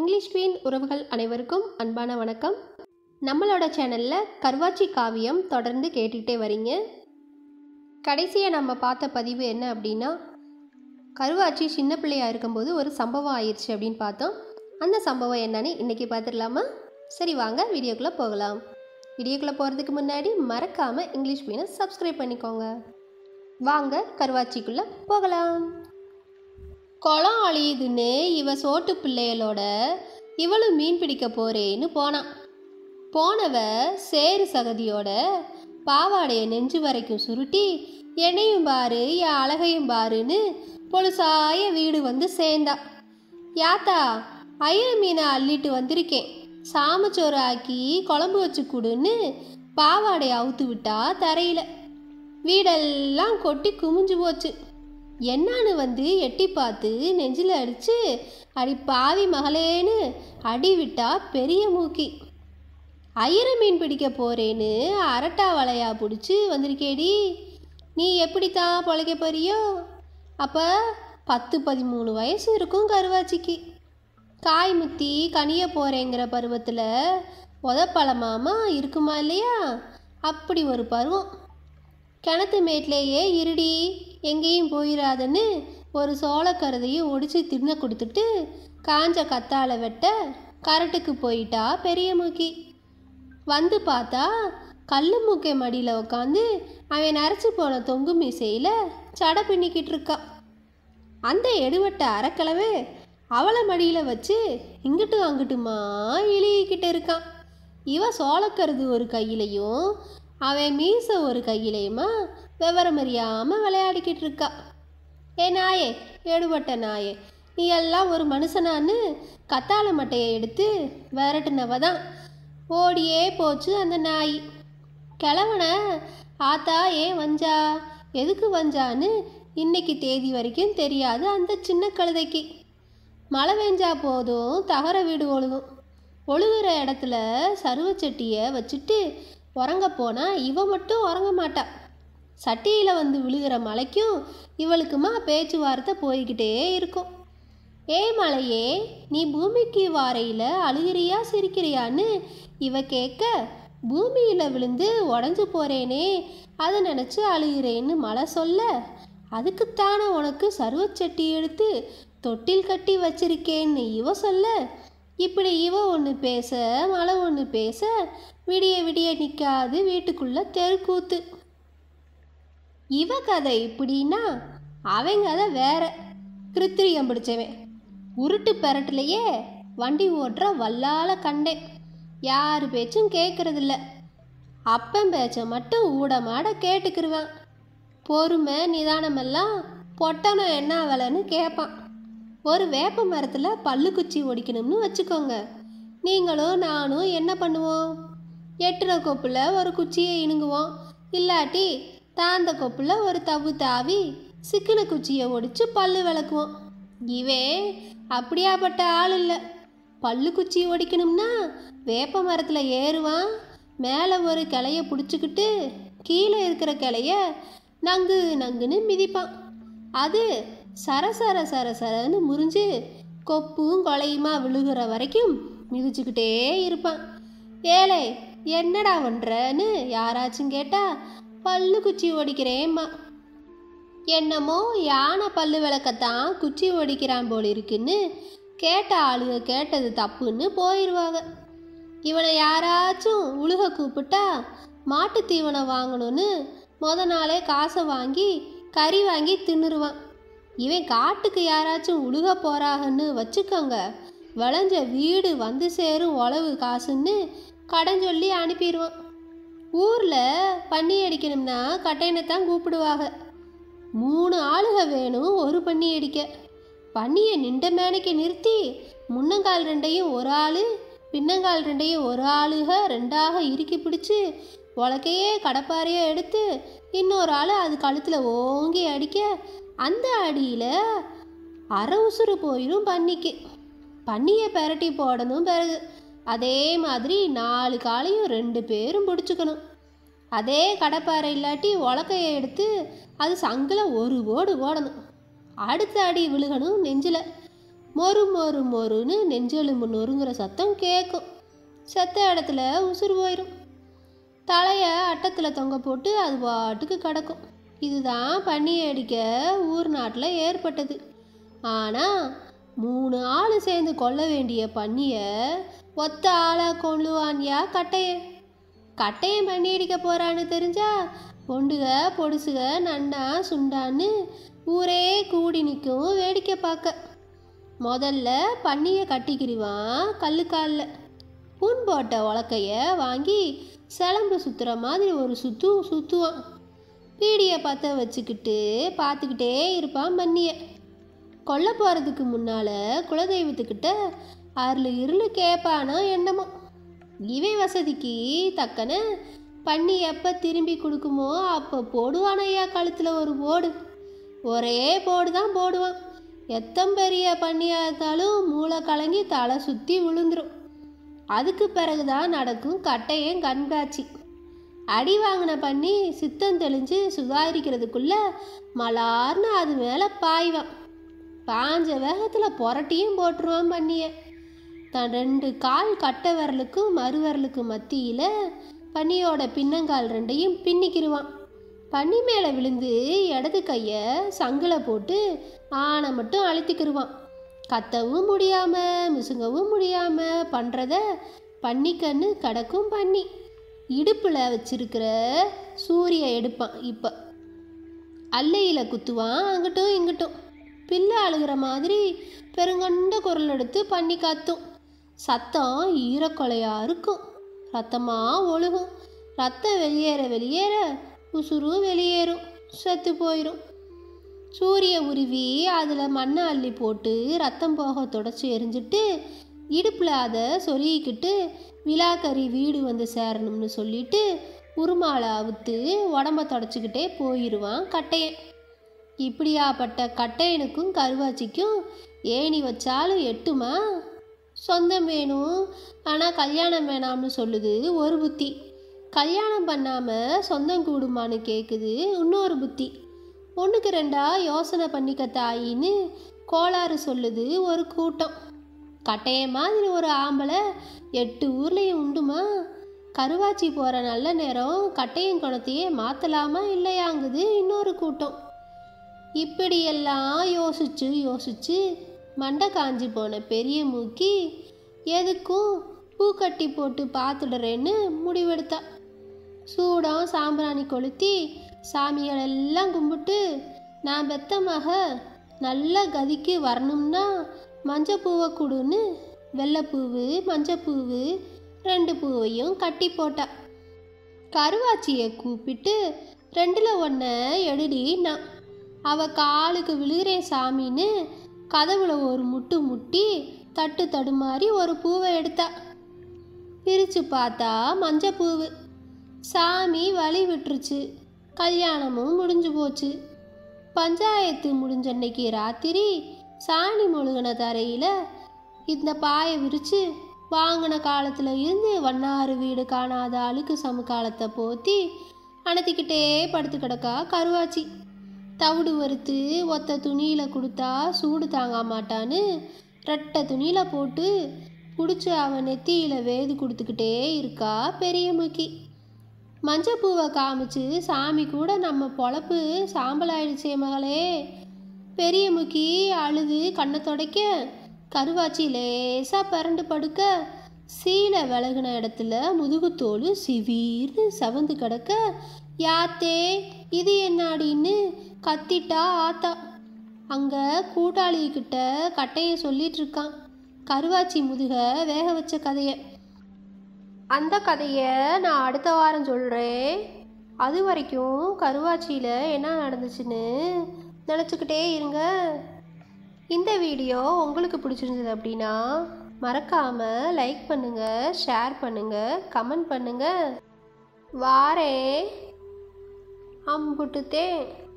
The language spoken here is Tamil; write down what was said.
இங்கிலீஷ் குவீன் உறவுகள் அனைவருக்கும் அன்பான வணக்கம் நம்மளோட சேனலில் கர்வாச்சி காவியம் தொடர்ந்து கேட்டுக்கிட்டே வரீங்க கடைசியாக நம்ம பார்த்த பதிவு என்ன அப்படின்னா கருவாச்சி சின்ன பிள்ளையாக இருக்கும்போது ஒரு சம்பவம் ஆயிடுச்சு அப்படின்னு பார்த்தோம் அந்த சம்பவம் என்னன்னு இன்றைக்கி பார்த்துடலாமா சரி வாங்க வீடியோக்குள்ளே போகலாம் வீடியோக்குள்ளே போகிறதுக்கு முன்னாடி மறக்காமல் இங்கிலீஷ் குவீனை சப்ஸ்கிரைப் பண்ணிக்கோங்க வாங்க கருவாச்சிக்குள்ளே போகலாம் குளம் அழியுதுன்னு இவ சோட்டு பிள்ளைகளோட இவளும் மீன் பிடிக்க போறேன்னு போனான் போனவ சேரு சகதியோட பாவாடைய நெஞ்சு வரைக்கும் சுருட்டி என்னையும் பாரு என் அழகையும் பாருன்னு பொழுசாய வீடு வந்து சேர்ந்தா யாத்தா அயல் மீனை அள்ளிட்டு வந்திருக்கேன் சாமச்சோறு ஆக்கி குழம்பு வச்சு கொடுன்னு பாவாடையை அவுத்து விட்டா தரையில் வீடெல்லாம் கொட்டி குமிஞ்சு போச்சு என்னான்னு வந்து எட்டி பார்த்து நெஞ்சில் அடித்து அடி பாவி மகளேன்னு அடி விட்டா பெரிய மூக்கி ஐயர மீன் பிடிக்க போகிறேன்னு அரட்டா வலையா பிடிச்சி வந்திருக்கேடி நீ எப்படித்தான் பொழைக்க போறியோ அப்போ பத்து பதிமூணு வயசு இருக்கும் கருவாச்சிக்கு காய் முத்தி கனிய போகிறேங்கிற பருவத்தில் உதப்பழமாமா இருக்குமா இல்லையா அப்படி ஒரு பருவம் கிணத்து மேட்லேயே இருடி எங்கேயும் போயிடாதன்னு ஒரு சோளக்கருதையும் ஒடிச்சு தின்ன கொடுத்துட்டு காஞ்ச கத்தாழை வெட்ட கரட்டுக்கு போயிட்டா பெரிய மூக்கி வந்து பார்த்தா கல்லு மூக்கை மடியில் உட்காந்து அவன் நரைச்சி போன தொங்கு மீசையில் சடை பின்னிக்கிட்டு இருக்கான் அந்த எடுவட்ட அறக்கிழமை அவளை மடியில் வச்சு இங்கிட்டு அங்கிட்டுமா இழுகிக்கிட்டு இருக்கான் இவன் சோளக்கருது ஒரு கையிலையும் அவன் மீச ஒரு கையிலேயுமா விவரம் அறியாமல் விளையாடிக்கிட்டு இருக்கா ஏ நாயே எடுபட்ட நாயே நீ எல்லாம் ஒரு மனுஷனான்னு கத்தாள மட்டையை எடுத்து விரட்டுனவ தான் ஓடியே போச்சு அந்த நாய் கிழவனை ஆத்தா ஏ வஞ்சா எதுக்கு வஞ்சான்னு இன்னைக்கு தேதி வரைக்கும் தெரியாது அந்த சின்ன கழுதைக்கு மழை வேஞ்சா போதும் தகர வீடு ஒழுகும் ஒழுகிற இடத்துல சருவச்சட்டியை வச்சுட்டு உறங்க போனால் இவ மட்டும் உறங்க மாட்டா சட்டியில் வந்து விழுகிற மலைக்கும் இவளுக்குமா பேச்சுவார்த்தை போய்கிட்டே இருக்கும் ஏ மலையே நீ பூமிக்கு வாரையில் அழுகிறியா சிரிக்கிறியான்னு இவ கேட்க பூமியில் விழுந்து உடஞ்சு போகிறேனே அதை நினச்சி அழுகிறேன்னு மழை சொல்ல அதுக்குத்தானே உனக்கு சருவச்சட்டி எடுத்து தொட்டில் கட்டி வச்சிருக்கேன்னு இவ சொல்ல இப்படி இவ ஒன்று பேச மழை ஒன்று பேச விடிய விடிய நிற்காது வீட்டுக்குள்ளே தெருக்கூத்து இவ கதை இப்படின்னா அவங்க கதை வேற கிருத்திரியம் பிடிச்சவன் உருட்டு பெரட்டுலையே வண்டி ஓட்டுற வல்லால கண்டேன் யார் பேச்சும் கேட்குறதில்ல அப்பன் பேச்சை மட்டும் ஊடமாட கேட்டுக்கிருவேன் பொறுமை நிதானமெல்லாம் பொட்டணம் என்ன வேலைன்னு கேட்பான் ஒரு வேப்ப மரத்தில் பல்லு குச்சி ஒடிக்கணும்னு வச்சுக்கோங்க நீங்களும் நானும் என்ன பண்ணுவோம் எட்டுற கொப்பில் ஒரு குச்சியை இணுங்குவோம் இல்லாட்டி தாந்த கொப்பில் ஒரு தவு தாவி சிக்கின குச்சியை ஒடிச்சு பல்லு விளக்குவோம் இவன் அப்படியாப்பட்ட ஆள் இல்லை பல்லு குச்சி ஒடிக்கணும்னா வேப்ப மரத்தில் ஏறுவான் மேலே ஒரு கிளையை பிடிச்சிக்கிட்டு கீழே இருக்கிற கிளைய நங்கு நங்குன்னு மிதிப்பான் அது சர சர சர சரன்னு முறிஞ்சு கொப்பும் கொலையுமா விழுகிற வரைக்கும் மிதிச்சுக்கிட்டே இருப்பான் ஏழை என்னடா பண்ணுறன்னு யாராச்சும் கேட்டால் பல்லு குச்சி ஓடிக்கிறேம்மா என்னமோ யானை பல்லு விளக்கத்தான் குச்சி ஓடிக்கிறான் போல் இருக்குன்னு கேட்ட ஆளுக கேட்டது தப்புன்னு போயிடுவாங்க இவனை யாராச்சும் உழுக கூப்பிட்டா மாட்டு தீவனம் வாங்கணும்னு முத நாளே காசை வாங்கி கறி வாங்கி தின்னுருவான் இவன் காட்டுக்கு யாராச்சும் உழுக போறாகன்னு வச்சுக்கோங்க வளைஞ்ச வீடு வந்து சேரும் உழவு காசுன்னு கடன் சொல்லி அனுப்பிடுவான் ஊரில் பண்ணி அடிக்கணும்னா கட்டையனை தான் கூப்பிடுவாங்க மூணு ஆளுக வேணும் ஒரு பண்ணி அடிக்க பண்ணியை நின்ற மேனைக்கு நிறுத்தி முன்னங்கால் ரெண்டையும் ஒரு ஆள் பின்னங்கால் ரெண்டையும் ஒரு ஆளுக ரெண்டாக இறுக்கி பிடிச்சி உலக்கையே கடப்பாரையாக எடுத்து இன்னொரு ஆள் அது கழுத்தில் ஓங்கி அடிக்க அந்த அடியில் அரை உசுறு போயிடும் பன்னிக்கு பன்னியை பெரட்டி போடணும் பிறகு அதே மாதிரி நாலு காலையும் ரெண்டு பேரும் பிடிச்சிக்கணும் அதே கடப்பாறை இல்லாட்டி உலக்கையை எடுத்து அது சங்கில் ஒரு ஓடு ஓடணும் அடுத்த அடி விழுகணும் நெஞ்சில் மொறு மொறு மொறுன்னு நெஞ்செலும்பு நொறுங்குற சத்தம் கேட்கும் செத்த இடத்துல உசுறு போயிடும் தலையை அட்டத்தில் தொங்க போட்டு அது பாட்டுக்கு கிடக்கும் இதுதான் பன்னியை அடிக்க ஊர் நாட்டில் ஏற்பட்டது ஆனால் மூணு ஆள் சேர்ந்து கொள்ள வேண்டிய பன்னியை ஒத்த ஆளாக கொள்ளுவான்யா கட்டையன் கட்டையன் பண்ணி அடிக்க போகிறான்னு தெரிஞ்சா பொண்டுக பொடுசுக நண்டா சுண்டான்னு ஊரே கூடி நிற்கும் வேடிக்கை பார்க்க முதல்ல பண்ணியை கட்டிக்கிடுவான் கல்லுக்காலில் புண் போட்ட உலக்கைய வாங்கி சிலம்பு சுற்றுற மாதிரி ஒரு சுத்து சுற்றுவான் பீடியை பற்ற வச்சுக்கிட்டு பார்த்துக்கிட்டே இருப்பான் மண்ணியை கொல்ல போகிறதுக்கு முன்னால் குலதெய்வத்துக்கிட்ட அருள் இருள் கேட்பானா என்னமோ இவை வசதிக்கு தக்கன பண்ணி எப்போ திரும்பி கொடுக்குமோ அப்போ போடுவான் ஐயா கழுத்தில் ஒரு போடு ஒரே போடு தான் போடுவான் எத்தம் பெரிய பண்ணியாக இருந்தாலும் மூளை கலங்கி தலை சுற்றி விழுந்துடும் அதுக்கு பிறகுதான் நடக்கும் கட்டையும் கண்காட்சி அடி வாங்கின பண்ணி சித்தம் தெளிஞ்சு சுதாரிக்கிறதுக்குள்ள மலார்னு அது மேலே பாய்வான் பாஞ்ச வேகத்தில் புரட்டியும் போட்டுருவான் பண்ணிய தன் ரெண்டு கால் கட்ட விரலுக்கும் மறுவரலுக்கும் மத்தியில் பன்னியோட பின்னங்கால் ரெண்டையும் பின்னிக்கிருவான் பன்னி மேலே விழுந்து இடது கையை சங்கில போட்டு ஆனை மட்டும் அழுத்திக்கிருவான் கத்தவும் முடியாமல் மிசுங்கவும் முடியாமல் பண்ணுறத பன்னிக்கண்ணு கடக்கும் பன்னி இடுப்பில் வச்சிருக்கிற சூரிய எடுப்பான் இப்போ அல்லையில் குத்துவான் அங்கிட்டும் இங்கிட்டும் பிள்ளை அழுகிற மாதிரி பெருங்கண்ட குரல் எடுத்து பண்ணி காத்தும் சத்தம் ஈரக்கொலையாக இருக்கும் ரத்தமாக ஒழுகும் ரத்தம் வெளியேற வெளியேற உசுறு வெளியேறும் செத்து போயிடும் சூரிய உருவி அதில் மண்ணை அள்ளி போட்டு ரத்தம் போக தொடச்சி எரிஞ்சிட்டு இடுப்பில் அதை சொருகிக்கிட்டு விழாக்கறி வீடு வந்து சேரணும்னு சொல்லிட்டு உருமாலை அவுத்து உடம்ப தொடச்சிக்கிட்டே போயிடுவான் கட்டையன் இப்படியாப்பட்ட கட்டையனுக்கும் கருவாச்சிக்கும் ஏணி வச்சாலும் எட்டுமா சொந்தம் வேணும் ஆனால் கல்யாணம் வேணாம்னு சொல்லுது ஒரு புத்தி கல்யாணம் பண்ணாமல் சொந்தம் கூடுமான்னு கேட்குது இன்னொரு புத்தி ஒன்றுக்கு ரெண்டா யோசனை பண்ணிக்க தாயின்னு கோளாறு சொல்லுது ஒரு கூட்டம் கட்டைய மாதிரி ஒரு ஆம்பளை எட்டு ஊர்லேயும் உண்டுமா கருவாச்சி போகிற நல்ல நேரம் கட்டையும் குணத்தையே மாற்றலாமா இல்லையாங்குது இன்னொரு கூட்டம் இப்படியெல்லாம் யோசிச்சு யோசிச்சு மண்டை காஞ்சி போன பெரிய மூக்கி எதுக்கும் பூக்கட்டி போட்டு பார்த்துடுறேன்னு முடிவெடுத்தா சூடம் சாம்பிராணி கொளுத்தி சாமிகளெல்லாம் கும்பிட்டு நான் பெத்த மக நல்ல கதிக்கு வரணும்னா மஞ்சப்பூவை கொடுன்னு வெள்ளைப்பூவு மஞ்சப்பூவு ரெண்டு பூவையும் கட்டி போட்டா கருவாச்சியை கூப்பிட்டு ரெண்டில் ஒன்றை எடுடினா அவ காலுக்கு விழுகிறேன் சாமின்னு கதவுல ஒரு முட்டு முட்டி தட்டு தடுமாறி ஒரு பூவை எடுத்தா பிரித்து பார்த்தா மஞ்சப்பூவு சாமி வழி விட்டுருச்சு கல்யாணமும் முடிஞ்சு போச்சு பஞ்சாயத்து முடிஞ்ச அன்னைக்கு ராத்திரி சாணி மொழுகின தரையில் இந்த பாயை விரித்து வாங்கின காலத்தில் இருந்து வண்ணாறு வீடு காணாத அழுக்கு சமுக்காலத்தை போத்தி அணத்திக்கிட்டே படுத்து கிடக்கா கருவாச்சி தவிடு வறுத்து ஒத்த துணியில் கொடுத்தா சூடு தாங்க மாட்டான்னு ரெட்டை துணியில் போட்டு பிடிச்சி அவன் நெத்தியில் வேது கொடுத்துக்கிட்டே இருக்கா பெரியமுக்கி மஞ்சப்பூவை காமிச்சு சாமி கூட நம்ம பொழப்பு சாம்பலாயிடுச்சே மகளே பெரிய முக்கி அழுது கண்ணை துடைக்க கருவாச்சி லேசாக பரண்டு படுக்க சீலை விலகின இடத்துல முதுகுத்தோல் சிவீர்னு சவந்து கிடக்க யாத்தே இது என்னாடின்னு கத்திட்டா ஆத்தா அங்கே கூட்டாளிகிட்ட கட்டையை சொல்லிட்டு இருக்கான் கருவாச்சி முதுக வேக வச்ச கதையை அந்த கதையை நான் அடுத்த வாரம் சொல்கிறேன் அது வரைக்கும் கருவாச்சியில் என்ன நடந்துச்சுன்னு நினச்சிக்கிட்டே இருங்க இந்த வீடியோ உங்களுக்கு பிடிச்சிருந்தது அப்படின்னா மறக்காமல் லைக் பண்ணுங்கள் ஷேர் பண்ணுங்கள் கமெண்ட் பண்ணுங்கள் வாரே அம்புட்டுத்தேன்